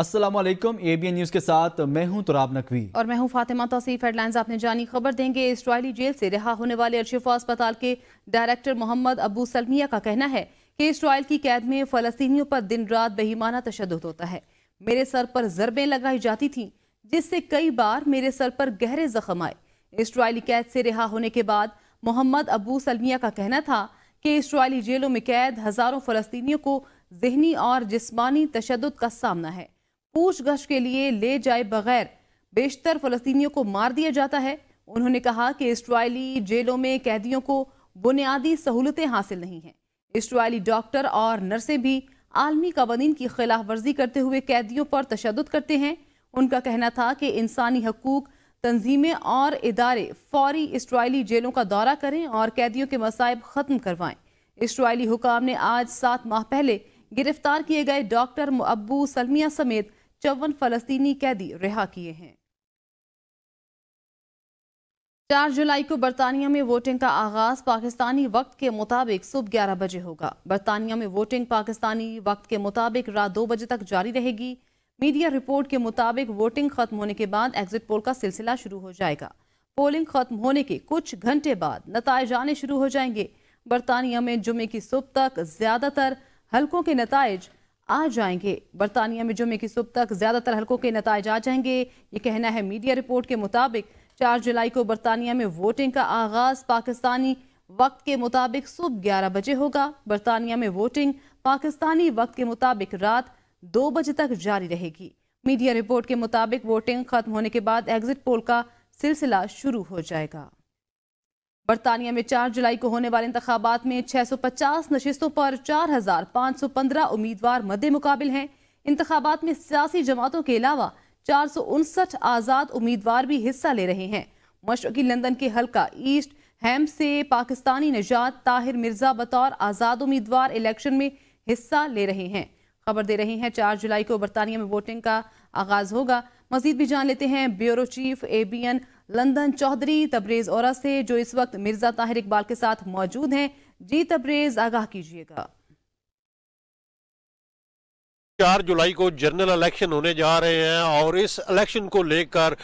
Aslam A B N news के साथ मैं हूं तुराब नकवी और मैं हूं फातिमा तौसीफ हेडलाइंस आपने जानी खबर देंगे इसराइली जेल से रिहा होने वाले अरशिफा अस्पताल के डायरेक्टर मोहम्मद अबू सलमिया का कहना है कि इसराइल की कैद में फलस्तियों पर दिन रात बेईमाना तशद होता है मेरे सर पर जरबें लगाई जाती थी जिससे कई बार मेरे सर पर गहरे जख्म आए इसराइली कैद से रिहा होने के बाद मोहम्मद अबू सलमिया का कहना था कि इसराइली जेलों में कैद हज़ारों फलस्तियों को जहनी और जिसमानी तशद का सामना है पूछगछ के लिए ले जाए बगैर बेशतर फलस्तियों को मार दिया जाता है उन्होंने कहा कि इसराइली जेलों में कैदियों को बुनियादी सहूलतें हासिल नहीं हैं इसराइली डॉक्टर और नर्सें भी आलमी कवानीन की खिलाफ वर्जी करते हुए कैदियों पर तशद करते हैं उनका कहना था कि इंसानी हकूक तंजीमें और इदारे फौरी इसराइली जेलों का दौरा करें और कैदियों के मसाइब ख़त्म करवाएं इसराइली हुकाम ने आज सात माह पहले गिरफ्तार किए गए डॉक्टर अबू सलमिया समेत चौवन फलस्तीनी कैदी रिहा किए हैं चार जुलाई को बरतानिया में वोटिंग का आगाज पाकिस्तानी वक्त के मुताबिक सुबह ग्यारह बजे होगा बरतानिया में वोटिंग पाकिस्तानी वक्त के मुताबिक रात दो बजे तक जारी रहेगी मीडिया रिपोर्ट के मुताबिक वोटिंग खत्म होने के बाद एग्जिट पोल का सिलसिला शुरू हो जाएगा पोलिंग खत्म होने के कुछ घंटे बाद नतज आने शुरू हो जाएंगे बरतानिया में जुमे की सुबह तक ज्यादातर हल्कों के नतज आ जाएंगे बरतानिया में जुमे की सुबह तक ज्यादातर हल्कों के नतज आ जाएंगे ये कहना है मीडिया रिपोर्ट के मुताबिक चार जुलाई को बरतानिया में वोटिंग का आगाज पाकिस्तानी वक्त के मुताबिक सुबह ग्यारह बजे होगा बरतानिया में वोटिंग पाकिस्तानी वक्त के मुताबिक रात दो बजे तक जारी रहेगी मीडिया रिपोर्ट के मुताबिक वोटिंग खत्म होने के बाद एग्जिट पोल का सिलसिला शुरू हो जाएगा बरतानिया में चार जुलाई को होने वाले इंतबात में छह सौ पचास नशस्तों पर चार हजार पाँच सौ पंद्रह उम्मीदवार मदे मुकाबल हैं इंतबात में सियासी जमातों के अलावा चार सौ उनसठ आज़ाद उम्मीदवार भी हिस्सा ले रहे हैं मशरकी लंदन के हल्का ईस्ट हैम से पाकिस्तानी नजात ताहिर मिर्जा बतौर आज़ाद उम्मीदवार इलेक्शन में हिस्सा ले रहे हैं खबर दे रहे हैं चार जुलाई को बरतानिया में वोटिंग का आगाज होगा मजीद भी जान लेते हैं bureau chief A B N London Chaudhry Tabrez और से जो इस वक्त मिर्जा ताहिर इकबाल के साथ मौजूद हैं जी तबरेज आगाह कीजिएगा चार जुलाई को जनरल इलेक्शन होने जा रहे हैं और इस इलेक्शन को लेकर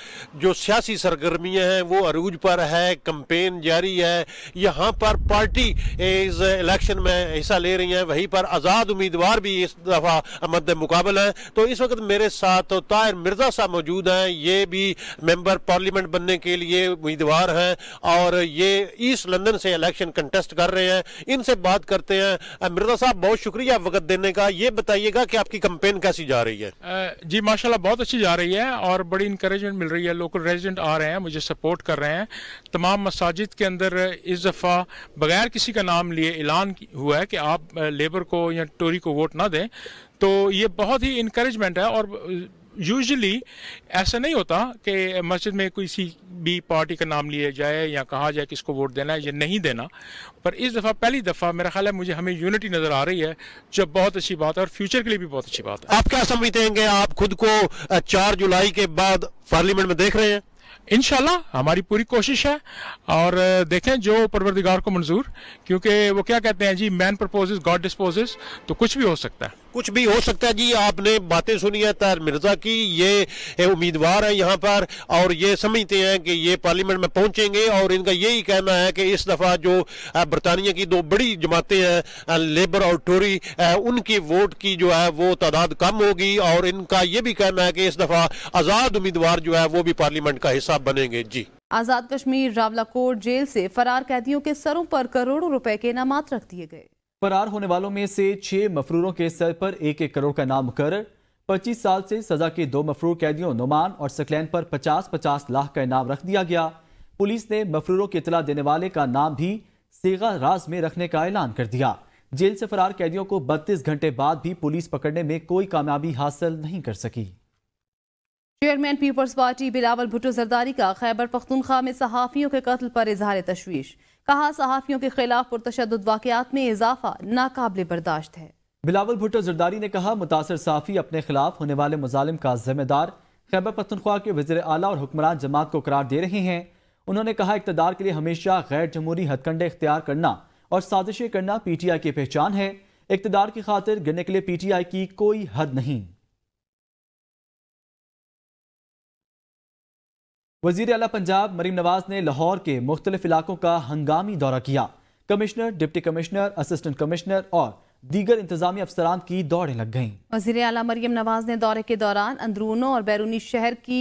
जो सियासी सरगर्मियां हैं वो अरूज पर है कंपेन जारी है यहाँ पर पार्टी इस इलेक्शन में हिस्सा ले रही है वहीं पर आज़ाद उम्मीदवार भी इस दफ़ा मद मुकाबल हैं तो इस वक्त मेरे साथ तो ताहिर मिर्जा साहब मौजूद हैं ये भी मेंबर पार्लियामेंट बनने के लिए उम्मीदवार हैं और ये ईस्ट लंदन से इलेक्शन कंटेस्ट कर रहे हैं इनसे बात करते हैं मिर्जा साहब बहुत शुक्रिया वक्त देने का ये बताइएगा कि आपकी कंपेन कैसी जा रही है जी माशाल्लाह बहुत अच्छी जा रही है और बड़ी इंकरेजमेंट मिल रही है लोकल रेजिडेंट आ रहे हैं मुझे सपोर्ट कर रहे हैं तमाम मसाजिद के अंदर इस दफ़ा बगैर किसी का नाम लिए ऐलान हुआ है कि आप लेबर को या टोरी को वोट ना दें तो ये बहुत ही इंकरेजमेंट है और यूजली ऐसा नहीं होता कि मस्जिद में किसी भी पार्टी का नाम लिया जाए या कहा जाए किसको वोट देना है या नहीं देना पर इस दफ़ा पहली दफ़ा मेरा ख्याल है मुझे हमें यूनिटी नज़र आ रही है जो बहुत अच्छी बात है और फ्यूचर के लिए भी बहुत अच्छी बात है आप क्या समझते हैं कि आप खुद को चार जुलाई के बाद पार्लियामेंट में देख रहे हैं इनशाला हमारी पूरी कोशिश है और देखें जो परवरदिगार को मंजूर क्योंकि वो क्या कहते हैं जी मैन प्रपोजेस गॉड डिस्पोजेस तो कुछ भी हो सकता है कुछ भी हो सकता है जी आपने बातें सुनी है तार मिर्जा की ये उम्मीदवार है यहाँ पर और ये समझते हैं कि ये पार्लियामेंट में पहुंचेंगे और इनका यही कहना है कि इस दफा जो बरतानिया की दो बड़ी जमातें हैं लेबर और टोरी उनकी वोट की जो है वो तादाद कम होगी और इनका ये भी कहना है कि इस दफा आजाद उम्मीदवार जो है वो भी पार्लियामेंट का हिस्सा बनेंगे जी आजाद कश्मीर रावला कोट जेल से फरार कैदियों के सरों पर करोड़ों रुपए के इनामात रख दिए गए फरार होने वालों में से छह मफरूरों के सर पर एक एक करोड़ का नाम मुकर पच्चीस साल से सजा के दो मफरूर कैदियों नुमान और सकलैन पर पचास पचास लाख का इनाम रख दिया गया पुलिस ने मफरूरों की इतला देने वाले का नाम भी सेगा राज में रखने का ऐलान कर दिया जेल से फरार कैदियों को 32 घंटे बाद भी पुलिस पकड़ने में कोई कामयाबी हासिल नहीं कर सकी chairman people's party Bilawal Bhutto Zardari का खैबर पख्तूनख्वा में सहाफियों के कत्ल पर इजहार तशवीश कहा सहाफ़ियों के खिलाफ पुरतशद वाकत में इजाफा नाकबले बर्दाश्त है बिलावल भुट्टो जरदारी ने कहा मुतासर साफ़ी अपने खिलाफ होने वाले मुजालिम का जिम्मेदार खैबर पतनख्वा के वजर अला और हुक्मरान जमात को करार दे रहे हैं उन्होंने कहा इकतदार के लिए हमेशा गैर जमहूरी हथकंडे इख्तियार करना और साजिशें करना पी टी आई की पहचान है इकतदार की खातिर गिरने के लिए पी टी आई की कोई हद नहीं वजीर अला पंजाब मरीम नवाज ने लाहौर के मुख्तलिफ इलाकों का हंगामी दौरा किया commissioner deputy commissioner assistant commissioner और दीगर इंतजामी अफसरान की दौड़े लग गई वजीर अला मरीम नवाज ने दौरे के दौरान अंदरूनों और बैरूनी शहर की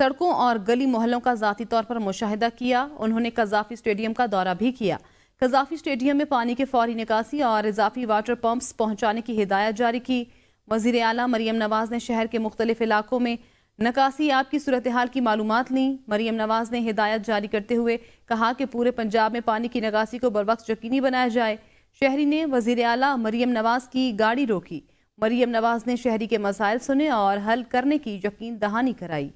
सड़कों और गली मोहल्लों का ज़ाती तौर पर मुशाहिदा किया उन्होंने कजाफी स्टेडियम का दौरा भी किया कजाफी स्टेडियम में पानी के फौरी निकासी और इजाफी वाटर पम्प पहुँचाने की हिदायत जारी की वजीर अला मरीम नवाज ने शहर के मुख्तलिफ इलाकों में नकासी आपकी सूरत हाल की मालूम ली मरीम नवाज ने हिदायत जारी करते हुए कहा कि पूरे पंजाब में पानी की निकासी को बरवक्त यकीनी बनाया जाए शहरी ने वजीर अला मरीम नवाज की गाड़ी रोकी मरीम नवाज ने शहरी के मसाइल सुने और हल करने की यकीन दहानी कराई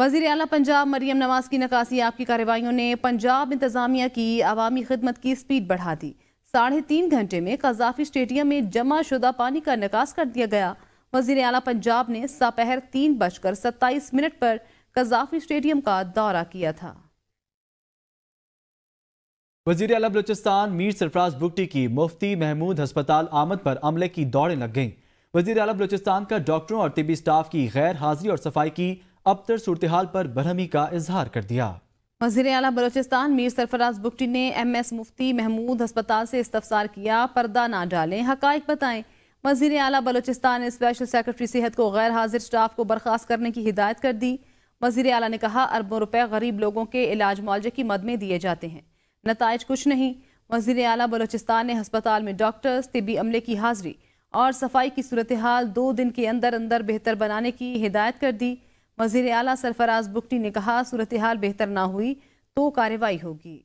वजीर अला पंजाब मरीम नवाज की नकासी आपकी कार्रवाईों ने पंजाब इंतजामिया की आवामी खदमत की स्पीड बढ़ा दी साढ़े तीन घंटे में कजाफी स्टेडियम में जमा शुदा पानी का निकास कर दिया गया वजीर अला पंजाब ने सपहर तीन बजकर सत्ताईस मिनट पर कजाफी स्टेडियम का दौरा किया था वजीर अला बलोचिस्तान मीर सरफराज बुगटी की मुफ्ती महमूद हस्पताल आमद पर अमले की दौड़ें लग गईं वजीर अला बलोचिस्तान का डॉक्टरों और तिबी स्टाफ की गैर हाजिरी और सफाई की अबतर सूरत पर बरहमी का इजहार कर दिया वजीर अला बलोचिस्तान मीर सरफराज बुगटी ने एम एस मुफ्ती महमूद हस्पताल से इस्तफसार किया पर्दा ना डालें हक बताएं वजीर अला बलोचिस्तान ने स्पेशल सेक्रेटरी सेहत को गैर हाजिर स्टाफ को बर्खास्त करने की हिदायत कर दी वजीर अला ने कहा अरबों रुपए गरीब लोगों के इलाज मुआवजे की मद में दिए जाते हैं नतज कुछ नहीं वजीर अला बलोचिस्तान ने हस्पताल में डॉक्टर्स तबी अमले की हाजिरी और सफाई की सूरत हाल दो दिन के अंदर अंदर बेहतर बनाने की हिदायत कर दी वजीर अला सरफराज बुकटी ने कहा सूरत हाल बेहतर ना हुई तो कार्रवाई होगी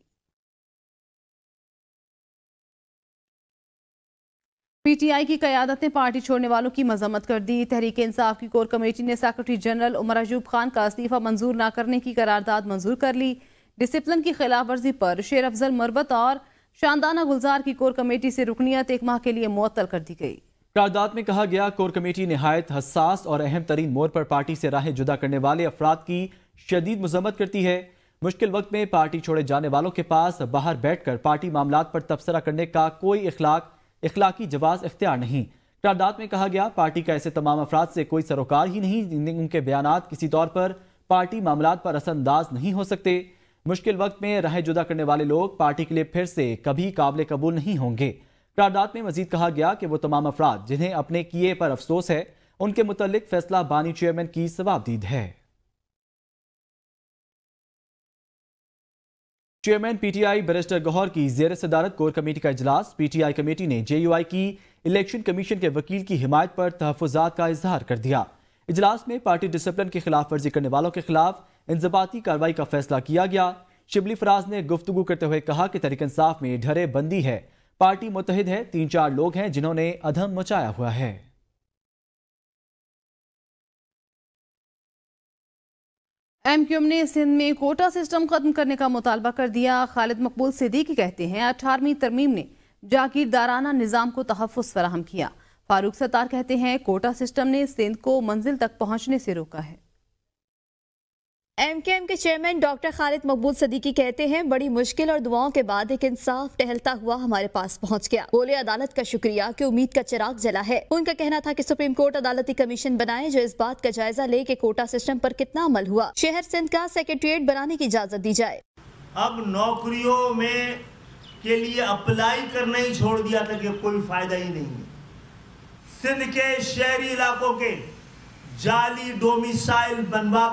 पीटीआई की क्यादत ने पार्टी छोड़ने वालों की मजम्मत कर दी तहरीक इंसाफ की कोर कमेटी ने सेक्रेटरी जनरल उमर अजूब खान का इस्तीफा मंजूर न करने की करारदाद मंजूर कर ली डिसिप्लिन की खिलाफ वर्जी पर शेर अफजल मरबत और शानदाना गुलजार की कोर कमेटी से रुकनीत एक माह के लिए मुअल कर दी गई करारदाद में कहा गया कोर कमेटी नहायत हसास और अहम तरीन मोड़ पर पार्टी से राहें जुदा करने वाले अफराद की शदीद मजम्मत करती है मुश्किल वक्त में पार्टी छोड़े जाने वालों के पास बाहर बैठ कर पार्टी मामला पर तबसरा करने का कोई इखलाक इखलाकी जवाब इख्तियार नहीं करारदाद में कहा गया पार्टी का ऐसे तमाम अफराद से कोई सरोकार ही नहीं उनके बयान किसी तौर पर पार्टी मामला पर असरअंदाज नहीं हो सकते मुश्किल वक्त में रहे जुदा करने वाले लोग पार्टी के लिए फिर से कभी काबिल कबूल नहीं होंगे करारदाद में मजीद कहा गया कि वो तमाम अफराद जिन्हें अपने किए पर अफसोस है उनके मुतलिक फैसला बानी चेयरमैन की जवाबदीद है चेयरमैन पीटीआई बैरिस्टर गौहर की जेर सदारत कोर कमेटी का इजलास पीटीआई कमेटी ने जेयूआई की इलेक्शन कमीशन के वकील की हिमायत पर तहफात का इजहार कर दिया इजलास में पार्टी डिसिप्लिन की खिलाफ वर्जी करने वालों के खिलाफ इंजबाती कार्रवाई का फैसला किया गया शिबली फराज ने गुफ्तु करते हुए कहा कि तरीक इंसाफ में ढरे बंदी है पार्टी मुतहद है तीन चार लोग हैं जिन्होंने अधम मचाया हुआ है एम क्यूम ने सिंध में कोटा सिस्टम खत्म करने का मुतालबा कर दिया खालिद मकबूल सिद्दीकी कहते हैं अठारहवीं तरमीम ने जागीरदाराना निज़ाम को तहफ़ फराहम किया फारूक सत्तार कहते हैं कोटा सिस्टम ने सिंध को मंजिल तक पहुँचने से रोका है एम के एम के चेयरमैन डॉक्टर खालिद मकबूल सदीकी कहते हैं बड़ी मुश्किल और दुआओं के बाद एक इंसाफ टहलता हुआ हमारे पास पहुंच गया बोले अदालत का शुक्रिया कि उम्मीद का चिराग जला है उनका कहना था कि सुप्रीम कोर्ट अदालती कमीशन बनाए जो इस बात का जायजा ले कि कोटा सिस्टम पर कितना अमल हुआ शहर सिंध का सेक्रेटरीट बनाने की इजाजत दी जाए अब नौकरियों में के लिए अप्लाई करना ही छोड़ दिया था कि कोई फायदा ही नहीं सिंध के शहरी इलाकों के जाली डोमिसाइल बनवा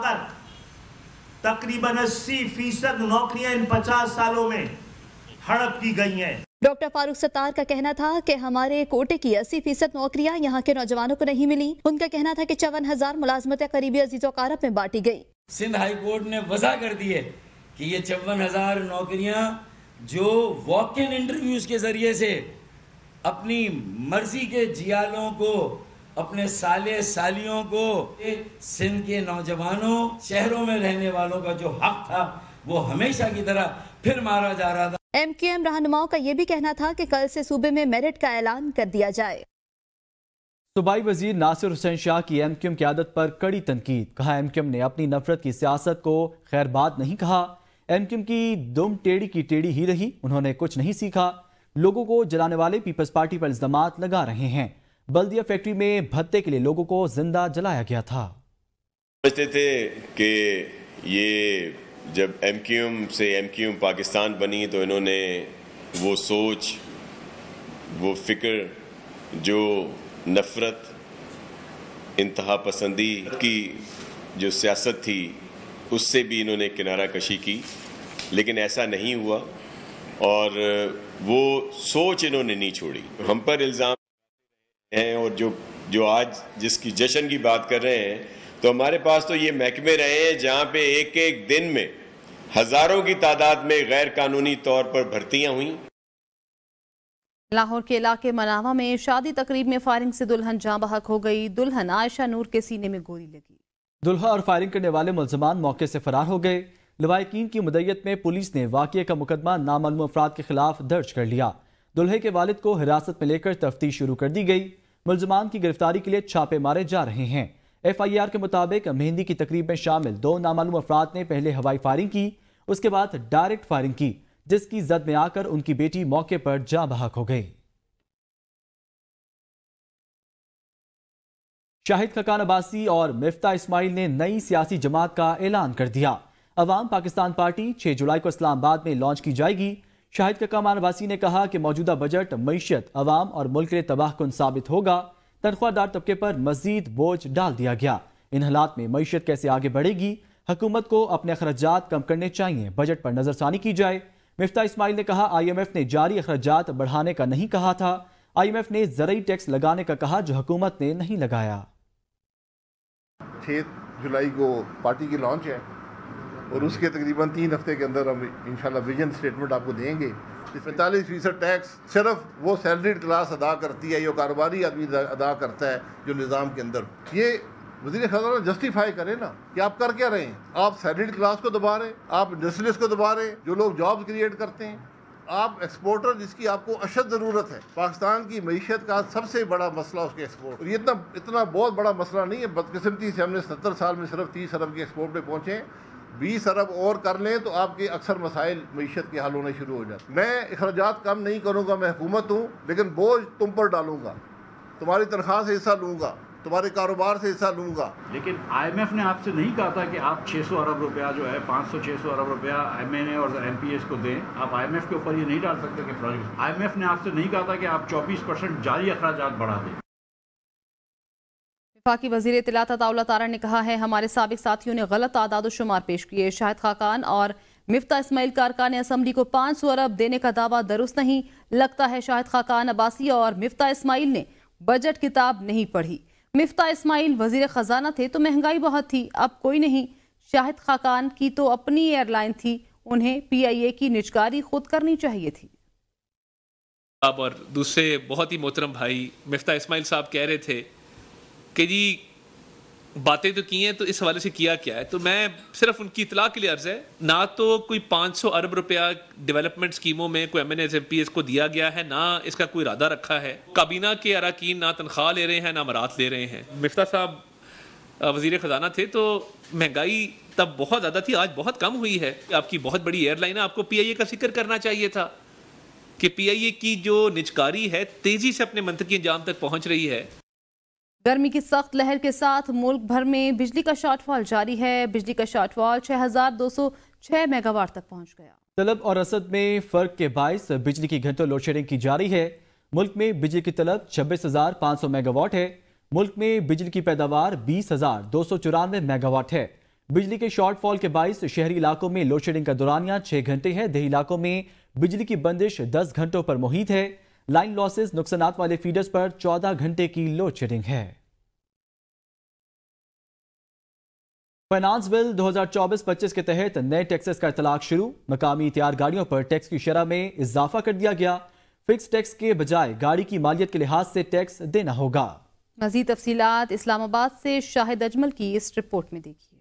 तकरीबन 80 फीसद नौकरियां इन 50 सालों में हड़प की गई हैं डॉक्टर फारूक सत्तार का कहना था कि हमारे कोटे की अस्सी फीसद नौकरियाँ यहाँ के नौजवानों को नहीं मिली उनका कहना था कि चौवन हजार मुलाजमतें करीबी अजीज कारब में बांटी गयी सिंध हाई कोर्ट ने वजह कर दी है कि ये चौवन हजार नौकरियाँ जो वॉक इन इंटरव्यूज के जरिए से अपनी मर्जी के जियालों को अपने साले सालियों को सिंध के नौजवानों शहरों में रहने वालों का जो हक था वो हमेशा की तरह फिर मारा जा रहा था एम क्यू एम रहनुमाओं का ये भी कहना था कि कल से सूबे में मेरिट का ऐलान कर दिया जाए सूबाई वजीर नासिर हुसैन शाह की एम क्यू एम क्यादत पर कड़ी तनकीद कहा एम क्यू एम ने अपनी नफरत की सियासत को खैरबाद नहीं कहा एम क्यू एम की दुम टेढ़ी की टेढ़ी ही रही उन्होंने कुछ नहीं सीखा लोगों को जलाने वाले पीपल्स पार्टी पर इल्जाम लगा रहे हैं बल्दिया फैक्ट्री में भत्ते के लिए लोगों को जिंदा जलाया गया था समझते थे कि ये जब एम से एम पाकिस्तान बनी तो इन्होंने वो सोच वो फिक्र जो नफरत इंतहा पसंदी की जो सियासत थी उससे भी इन्होंने किनारा कशी की लेकिन ऐसा नहीं हुआ और वो सोच इन्होंने नहीं छोड़ी हम पर इल्ज़ाम हैं और जो जो आज जिसकी जश्न की बात कर रहे हैं तो हमारे पास तो ये महकमे रहे हैं जहाँ पे एक एक दिन में हजारों की तादाद में गैर कानूनी तौर पर भर्तियां हुई लाहौर के इलाके मनावा में शादी तकरीब में फायरिंग से दुल्हन जहाँ बहक हो गई दुल्हन आयशा नूर के सीने में गोली लगी दुल्हा और फायरिंग करने वाले मुलजमान मौके से फरार हो गए लवाकिन की मदैयत में पुलिस ने वाकये का मुकदमा नामालूम अफराद के खिलाफ दर्ज कर लिया दुल्हे के वालिद को हिरासत में लेकर तफ्तीश शुरू कर दी गई मुलजमान की गिरफ्तारी के लिए छापे मारे जा रहे हैं एफ आई आर के मुताबिक मेहंदी की तकरीब में शामिल दो नामालूम अफराद ने पहले हवाई फायरिंग की उसके बाद डायरेक्ट फायरिंग की जिसकी जद में आकर उनकी बेटी मौके पर जा बहक हो गई शाहिद खकान अब्बासी और मिफ्ता इस्माइल ने नई सियासी जमात का ऐलान कर दिया अवाम पाकिस्तान पार्टी 6 जुलाई को इस्लामाबाद में लॉन्च की जाएगी शाहिद कमान वासी ने कहा कि मौजूदा बजट मीशत अवाम और मुल्क के तबाह कन साबित होगा तनख्वाहदार तबके पर मजीद बोझ डाल दिया गया इन हालात में मीशत कैसे आगे बढ़ेगी हकूमत को अपने अखराज कम करने चाहिए बजट पर नज़रसानी की जाए मिफ्ता इसमाइल ने कहा आई एम एफ ने जारी अखराज बढ़ाने का नहीं कहा था आई एम एफ ने जरिए टैक्स लगाने का कहा जो हकूमत ने नहीं लगाया छः जुलाई को पार्टी की लॉन्च है और उसके तकरीबन तीन हफ्ते के अंदर हम इन विजन स्टेटमेंट आपको देंगे पैंतालीस फीसद टैक्स सिर्फ वो सैलरीड क्लास अदा करती है या कारोबारी आदमी अदा करता है जो निज़ाम के अंदर ये वजीर खजाना जस्टिफाई करें ना कि आप कर क्या रहे हैं आप सैलरीड क्लास को दबा रहे हैं आप इंडस्ट्रियलिस्ट को दबा रहे हैं जो लोग जॉब क्रिएट करते हैं आप एक्सपोर्टर जिसकी आपको अशद ज़रूरत है पाकिस्तान की मीशत का सबसे बड़ा मसला उसके एक्सपोर्ट और ये इतना इतना बहुत बड़ा मसला नहीं है बदकस्मती से हमने सत्तर साल में सिर्फ तीस अरब के एक्सपोर्ट पर पहुँचे बीस अरब और कर लें तो आपके अक्सर मसाइल मीशत के हल होने शुरू हो जाते मैं अखराज कम नहीं करूँगा मैं हुकूमत हूँ लेकिन बोझ तुम पर डालूँगा तुम्हारी तनख्वाह से हिस्सा लूँगा तुम्हारे कारोबार से हिस्सा लूँगा लेकिन एफ़ ने आपसे नहीं कहा था कि आप 600 अरब रुपया जो है 500-600 अरब रुपया ए और एस को दें आप एफ के ऊपर ये नहीं डाल सकते कि प्रोजेक्ट एफ ने आपसे नहीं कहा था कि आप 24 परसेंट जारी अखराज बढ़ा दें वफाकी वजीर इतलात ताउला तारा ने कहा है हमारे सबक साथियों ने गलत आदाद शुमार पेश किए शाहिद खाकान और मिफ्ता इसमाइल कारकान असम्बली को पाँच सौ अरब देने का दावा दुरुस्त नहीं लगता है शाहिद खाकान अबासी और मिफ्ता इसमाइल ने बजट किताब नहीं पढ़ी मिफ्ता इसमाइल वजीर ख़जाना थे तो महंगाई बहुत थी अब कोई नहीं शाहिद खाकान की तो अपनी एयरलाइन थी उन्हें पी आई ए की निजकारी खुद करनी चाहिए थी और दूसरे बहुत ही मोहतरम भाई मिफ्ता इसमाइल साहब कह रहे थे कि जी बातें तो की हैं तो इस हवाले से किया क्या है तो मैं सिर्फ उनकी इतला के लिए अर्ज़ है ना तो कोई 500 अरब रुपया डेवलपमेंट स्कीमों में कोई M N S M P को दिया गया है ना इसका कोई इरादा रखा है काबीना के अरकान ना तनख्वाह ले रहे हैं ना मरात ले रहे हैं मिफ्ता साहब वजीर ख़जाना थे तो महंगाई तब बहुत ज़्यादा थी आज बहुत कम हुई है आपकी बहुत बड़ी एयरलाइन है आपको पी आई ए का फिक्र करना चाहिए था कि पी आई ए की जो निचकारी है तेज़ी से अपने मंतकी अंजाम तक पहुँच रही है गर्मी की सख्त लहर के साथ मुल्क भर में बिजली का शॉर्टफॉल जारी है बिजली का शॉर्टफॉल 6,206 मेगावाट तक पहुंच गया तलब और असद में फर्क के बायस बिजली की घंटों लोड शेडिंग की जा रही है मुल्क में बिजली की तलब छब्बीस हजार पाँच सौ मेगावाट है मुल्क में बिजली की पैदावार बीस हजार दो सौ चौरानवे मेगावाट है बिजली के शॉर्टफॉल के बायस शहरी इलाकों में लोड शेडिंग का दौरानिया छः घंटे है दही इलाकों में बिजली की बंदिश दस घंटों पर मुहित है लाइन लॉसेस नुकसानात वाले फीडर्स पर 14 घंटे की लोड शेडिंग है फाइनेंस बिल 2024-25 के तहत नए टैक्सेस का इतलाक शुरू मकामी तैयार गाड़ियों पर टैक्स की शरह में इजाफा कर दिया गया फिक्स टैक्स के बजाय गाड़ी की मालियत के लिहाज से टैक्स देना होगा मजीद तफसी इस्लामाबाद से शाहिद अजमल की इस रिपोर्ट में देखिए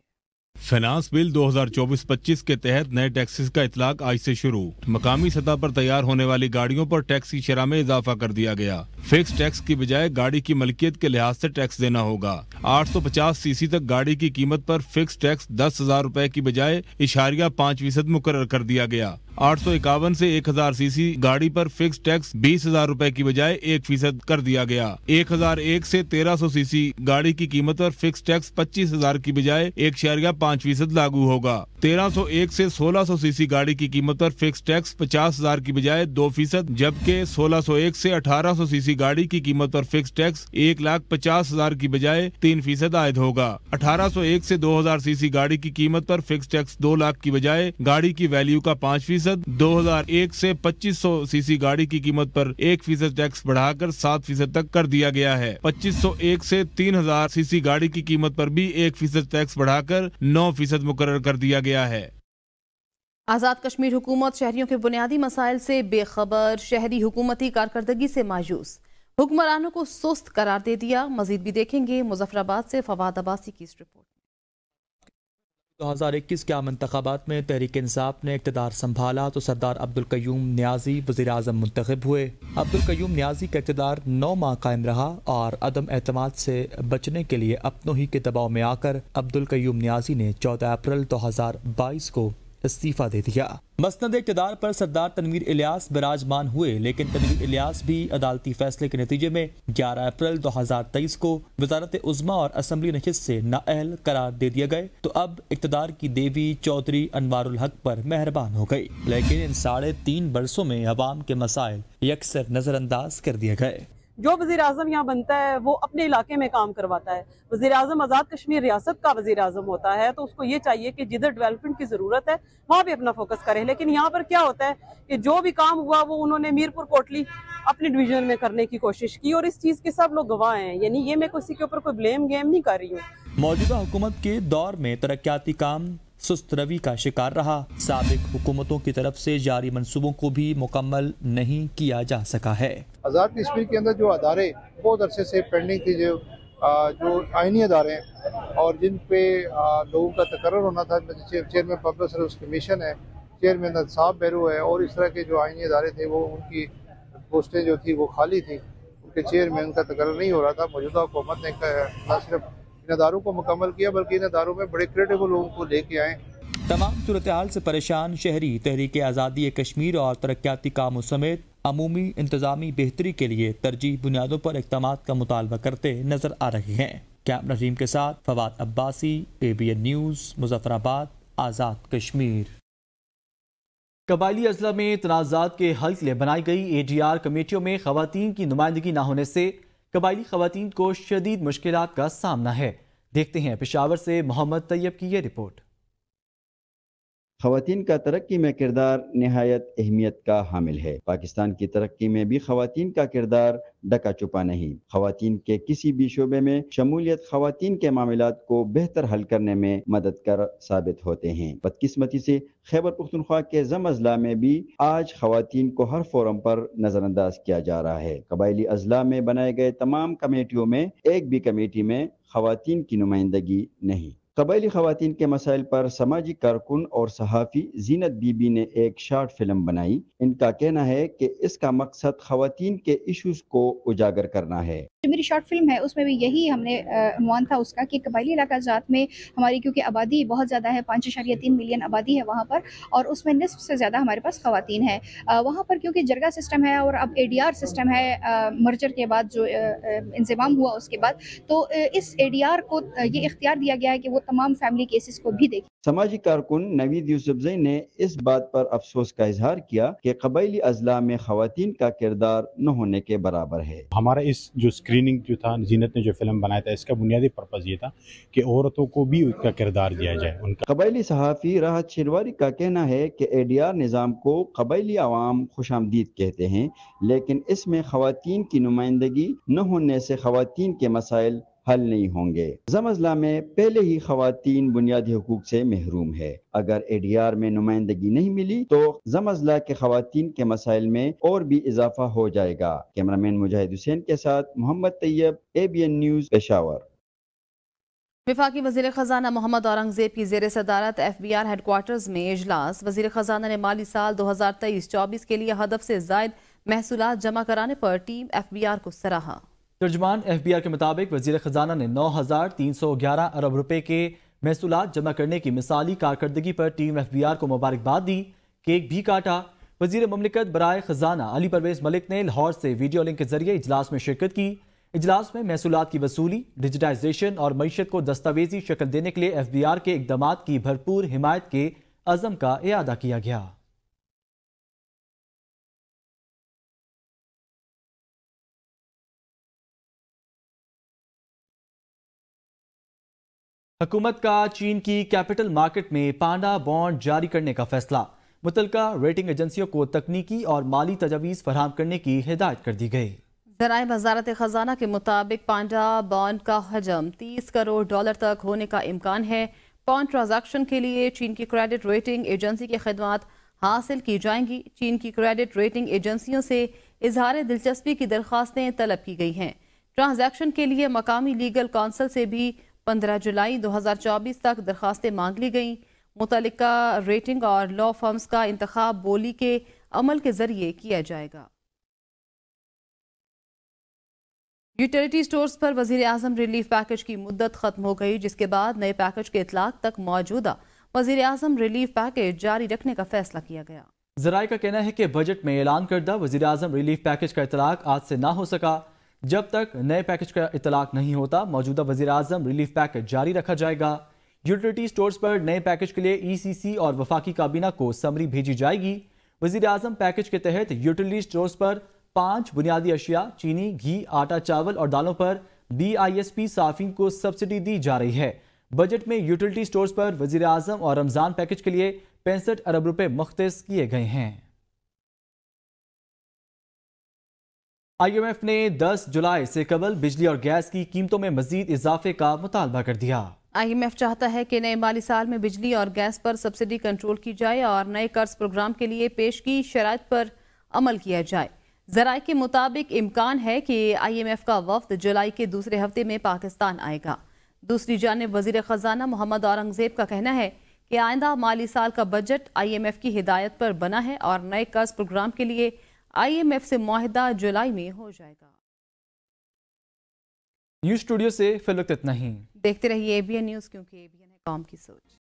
फाइनेंस बिल 2024-25 के तहत नए टैक्सेस का इतलाक आज से शुरू मकामी सतह पर तैयार होने वाली गाड़ियों पर टैक्स की शराह में इजाफा कर दिया गया फिक्स टैक्स की बजाय गाड़ी की मलकियत के लिहाज से टैक्स देना होगा 850 सीसी तक गाड़ी की कीमत पर फिक्स टैक्स दस हजार रूपए की बजाय इशारिया पाँच फीसद मुकर कर दिया गया आठ सौ इक्यावन ऐसी एक हजार सीसी गाड़ी पर फिक्स टैक्स बीस हजार रूपए की बजाय एक फीसद कर दिया गया एक हजार एक ऐसी तेरह सौ सीसी गाड़ी की कीमत पर फिक्स टैक्स पच्चीस हजार की बजाय एक शहरिया पाँच फीसद लागू होगा तेरह सौ एक ऐसी सोलह सौ सीसी गाड़ी की कीमत पर फिक्स टैक्स पचास हजार की बजाय दो फीसद जबकि सोलह सौ एक ऐसी अठारह सौ सीसी किसी गाड़ी की कीमत पर फिक्स टैक्स एक लाख पचास हजार की बजाय तीन फीसद आयद होगा अठारह सौ एक ऐसी दो हजार सीसी गाड़ी की कीमत पर फिक्स टैक्स दो लाख की बजाय गाड़ी की वैल्यू का पाँच फीसद दो हजार एक ऐसी पच्चीस सौ सीसी गाड़ी की कीमत पर एक फीसद टैक्स बढ़ाकर सात फीसद तक कर दिया गया है पच्चीस सौ एक ऐसी तीन हजार सीसी गाड़ी की कीमत पर भी एक फीसद टैक्स बढ़ाकर नौ फीसद मुकर कर दिया गया है आज़ाद कश्मीर हुकूमत शहरियों के बुनियादी मसाइल से बेखबर शहरी हुकूमती कारकर्दगी से मायूस हुक्मरानों को सुस्त करार दे दिया मजीद भी देखेंगे मुजफ्फराबाद से फवाद अबासी की इस रिपोर्ट 2021 के आम इंतबात में तहरीक इंसाफ ने इकतदार संभाला तो सरदार अब्दुल कयूम न्याजी वजी अजम मंतखब हुए अब्दुल कयूम न्याजी का इकतदार नौ माह कायम रहा और अदम अहतमाद से बचने के लिए अपनों ही के दबाव में आकर अब्दुल कयूम न्याजी ने चौदह अप्रैल दो हज़ार बाईस को इस्तीफा दे दिया मसंद इकतदार पर सरदार तनवीर इलियास बिराजमान हुए लेकिन तनवीर इलियास भी अदालती फैसले के नतीजे में 11 अप्रैल 2023 को वजारत उजमा और असम्बली नशस्त से नाअहल करार दे दिया गए तो अब इकतदार की देवी चौधरी अनवारुल हक पर मेहरबान हो गई लेकिन इन साढ़े तीन बरसों में आवाम के मसाइल यकसर नजरअंदाज कर दिए गए जो वजीर अजम यहाँ बनता है वो अपने इलाके में काम करवाता है वजी अजम आज़ाद कश्मीर रियासत का वजी अजम होता है तो उसको ये चाहिए कि जिधर डेवलपमेंट की ज़रूरत है वहाँ भी अपना फोकस करें लेकिन यहाँ पर क्या होता है कि जो भी काम हुआ वो उन्होंने मीरपुर कोटली अपने डिवीजन में करने की कोशिश की और इस चीज़ के सब लोग गवाह हैं यानी ये मैं किसी के ऊपर कोई ब्लेम गेम नहीं कर रही हूँ मौजूदा हुकूमत के दौर में तरक्याती काम सुस्त रवि का शिकार रहा सबक हुकूमतों की तरफ से जारी मनसूबों को भी मुकम्मल नहीं किया जा सका है आज़ाद कश्मीर के अंदर जो अदारे बहुत अरसे से पेंडिंग थी जो जो आइनी अदारे हैं और जिन पे लोगों का तकर होना था चेयरमैन पब्लिक सर्विस कमीशन है चेयरमैन साहब बहरू है और इस तरह के जो आइनी अदारे थे वो उनकी पोस्टें जो थी वो खाली थी उनके चेयरमैन का तकर नहीं हो रहा था मौजूदा हुकूमत ने न सिर्फ दारों को मुकम्मल किया बल्कि इन दारों में बड़े क्रिएटिव लोगों को लेके आए तमाम सूरत हाल से परेशान शहरी तहरीक आज़ादी कश्मीर और तरक्याती कामों समेत अमूमी इंतजामी बेहतरी के लिए तरजीह बुनियादों पर इकदाम का मुतालबा करते नजर आ रहे हैं कैमरा टीम के साथ Fawad Abbasi A B N news Muzaffarabad Azad Kashmir कबायली अजला में तनाज़ात के हल के लिए बनाई गई ए डी आर कमेटियों में खुवान की नुमाइंदगी न होने से कबायली खातन को शदीद मुश्किल का सामना है देखते हैं पिशावर से मोहम्मद तैयब की यह रिपोर्ट खातन का तरक्की में किरदार नहायत अहमियत का हामिल है पाकिस्तान की तरक्की में भी खातन का किरदार डका चुपा नहीं खातन के किसी भी शोबे में शमूलियत खातन के मामला को बेहतर हल करने में मदद कर साबित होते हैं बदकिस्मती से खैबर पुख्तनख्वा के जम अजला में भी आज खातन को हर फोरम पर नजरअंदाज किया जा रहा है कबायली अजला में बनाए गए तमाम कमेटियों में एक भी कमेटी में खातन की नुमाइंदगी नहीं कबायली खातन के मसाइल पर समाजी कारकुन और सहाफ़ी जीनत बीबी ने एक शार्ट फिल्म बनाई इनका कहना है कि इसका मकसद खातन के इश्यूज को उजागर करना है जो मेरी शॉर्ट फिल्म है उसमें भी यही हमने अनुमान था उसका कि कबायली इलाका जात में हमारी क्योंकि आबादी बहुत ज़्यादा है पाँच अशारिया तीन मिलियन आबादी है वहाँ पर और उसमें नसफ से ज़्यादा हमारे पास खातन है वहाँ पर क्योंकि जरगा सिस्टम है और अब ए डी आर सिस्टम है मर्जर के बाद जो इंजमाम हुआ उसके बाद तो इस ए डी आर को ये इख्तियार दिया गया है कि वो तमाम फैमिली केसेस को भी देखे समाजी कारकुन नवीद यूसुफजई ने इस बात पर अफसोस का इजहार किया कि कबायली अजला में खातन का किरदार न होने के बराबर है हमारा इस जो स्क्रीनिंग जो था जीनत ने जो फिल्म बनाया था इसका बुनियादी पर्पज़ ये था कि औरतों को भी उसका किरदार दिया जाए उनका कबायली सहाफ़ी राहत शिरवारी का कहना है कि ए डी आर निज़ाम को कबायली आवाम खुश आमदीद कहते हैं लेकिन इसमें खातन की नुमाइंदगी न होने से खातन के मसाइल हल नहीं होंगे जमजला में पहले ही खातन बुनियादी हकूक से महरूम है अगर ए डी आर में नुमाइंदगी नहीं मिली तो जमजला के खातन के मसाइल में और भी इजाफा हो जाएगा कैमरा मैन मुजाहिद हुसैन के साथ Mohammad Tayyab A B N news Peshawar विफाकी वजी खजाना मोहम्मद औरंगजेब की जेर सदारत एफ बी आर हेडकोार्टर्स में इजलास वजीर खजाना ने माली साल दो हज़ार तेईस चौबीस के लिए हदफ से जायद महसूल जमा कराने पर टीम एफ बी आर को सराहा तर्जमान एफ बी आर के मुताबिक वजीर खजाना ने नौ हज़ार तीन सौ ग्यारह अरब रुपये के महसूल जमा करने की मिसाली कारकर्दगी पर टीम एफ बी आर को मुबारकबाद दी केक भी काटा वजीर ममलिकत बरए खजाना अली परवेज मलिक ने लाहौर से वीडियो लिंक के जरिए इजलास में शिरकत की इजलास में महसूलत की वसूली डिजिटाइजेशन और मीशत को दस्तावेजी शक्ल देने के लिए एफ बी आर के इकदाम की भरपूर हिमायत के अज़म का अदा किया गया हुकूमत का चीन की कैपिटल मार्केट में पांडा बॉन्ड जारी करने का फैसला मुतलका रेटिंग एजेंसियों को तकनीकी और माली तजावीज़ फराम करने की हिदायत कर दी गई जराय वजारत ख़जाना के मुताबिक पांडा बॉन्ड का हजम तीस करोड़ डॉलर तक होने का इम्कान है पॉन्ड ट्रांजैक्शन के लिए चीन की क्रेडिट रेटिंग एजेंसी की खदमात हासिल की जाएंगी चीन की क्रेडिट रेटिंग एजेंसियों से इजहार दिलचस्पी की दरख्वास्तें तलब की गई हैं ट्रांजेक्शन के लिए मकामी लीगल काउंसिल से भी पंद्रह जुलाई दो हज़ार चौबीस तक दरख्वास्तें मांग ली गईं मुतल रेटिंग और लॉ फर्म्स का इंतखब बोली के अमल के ज़रिए किया जाएगा यूटिलिटी स्टोर्स पर वजीर अजम रिलीफ पैकेज की मुद्दत खत्म हो गई जिसके बाद नए पैकेज के इतलाक तक मौजूदा वजीर अजम रिलीफ पैकेज जारी रखने का फैसला किया गया जराये का कहना है कि बजट में ऐलान करदा वजी अजम रिलीफ पैकेज का इतलाक आज से ना हो सका जब तक नए पैकेज का इतलाक नहीं होता मौजूदा वजी अजम रिलीफ पैकेज जारी रखा जाएगा यूटिलिटी स्टोर्स पर नए पैकेज के लिए ईसीसी e और वफाकी काबीना को समरी भेजी जाएगी वजी अजम पैकेज के तहत यूटिलिटी स्टोर्स पर पांच बुनियादी अशिया चीनी घी आटा चावल और दालों पर बी आई एस पी साफिन को सब्सिडी दी जा रही है बजट में यूटिलिटी स्टोर्स पर वजी अजम और रमज़ान पैकेज के लिए पैंसठ अरब रुपये मुख्त किए गए हैं आईएमएफ ने 10 जुलाई से कबल बिजली और गैस की कीमतों में मजीद इजाफे का मुतालबा कर दिया आईएमएफ चाहता है कि नए माली साल में बिजली और गैस पर सब्सिडी कंट्रोल की जाए और नए कर्ज प्रोग्राम के लिए पेश की शरात पर अमल किया जाए जरा के मुताबिक इम्कान है कि आईएमएफ का वफद जुलाई के दूसरे हफ्ते में पाकिस्तान आएगा दूसरी जानब वजीर ख़जाना मोहम्मद औरंगजेब का कहना है कि आइंदा माली साल का बजट आईएमएफ की हिदायत पर बना है और नए कर्ज प्रोग्राम के लिए आईएमएफ से माहिदा जुलाई में हो जाएगा न्यूज स्टूडियो से फिलहाल इतना ही देखते रहिए एबीएन न्यूज क्योंकि एबीएन है काम की सोच